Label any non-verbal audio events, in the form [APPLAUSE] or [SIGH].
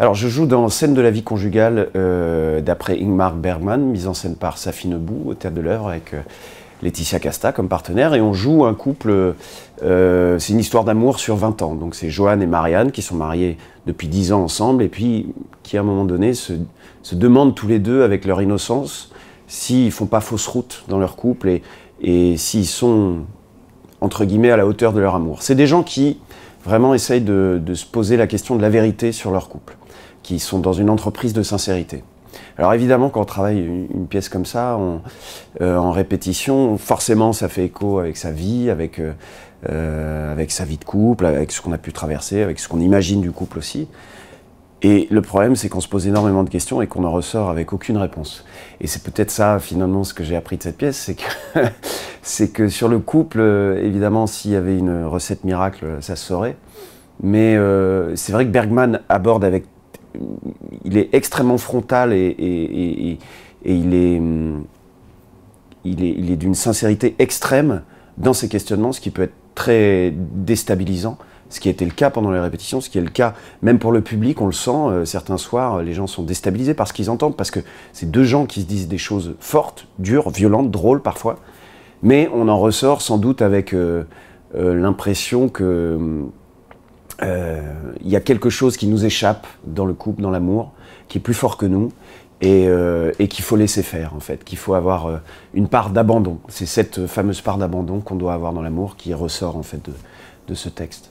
Alors, je joue dans Scène de la vie conjugale euh, d'après Ingmar Bergman, mise en scène par Safine Bou au théâtre de l'œuvre avec euh, Laetitia Casta comme partenaire. Et on joue un couple, euh, c'est une histoire d'amour sur 20 ans. Donc, c'est Johan et Marianne qui sont mariés depuis 10 ans ensemble et puis qui, à un moment donné, se, demandent tous les deux, avec leur innocence, s'ils ne font pas fausse route dans leur couple et, et s'ils sont, entre guillemets, à la hauteur de leur amour. C'est des gens qui vraiment essayent de, se poser la question de la vérité sur leur couple, qui sont dans une entreprise de sincérité. Alors évidemment, quand on travaille une, pièce comme ça, euh, en répétition, forcément, ça fait écho avec sa vie, avec, euh, euh, avec sa vie de couple, avec ce qu'on a pu traverser, avec ce qu'on imagine du couple aussi. Et le problème, c'est qu'on se pose énormément de questions et qu'on en ressort avec aucune réponse. Et c'est peut-être ça, finalement, ce que j'ai appris de cette pièce, c'est que, [LAUGHS] c'est que sur le couple, euh, évidemment, s'il y avait une recette miracle, ça se saurait. Mais euh, c'est vrai que Bergman aborde avec... Il est extrêmement frontal et, et il est, hum, il est, il est d'une sincérité extrême dans ses questionnements, ce qui peut être très déstabilisant ce qui était le cas pendant les répétitions, ce qui est le cas même pour le public, on le sent, euh, certains soirs, euh, les gens sont déstabilisés par ce qu'ils entendent, parce que c'est deux gens qui se disent des choses fortes, dures, violentes, drôles parfois, mais on en ressort sans doute avec euh, l'impression que il y a quelque chose qui nous échappe dans le couple, dans l'amour, qui est plus fort que nous. Et, qu'il faut laisser faire, en fait, qu'il faut avoir une part d'abandon. C'est cette fameuse part d'abandon qu'on doit avoir dans l'amour qui ressort, en fait, de ce texte.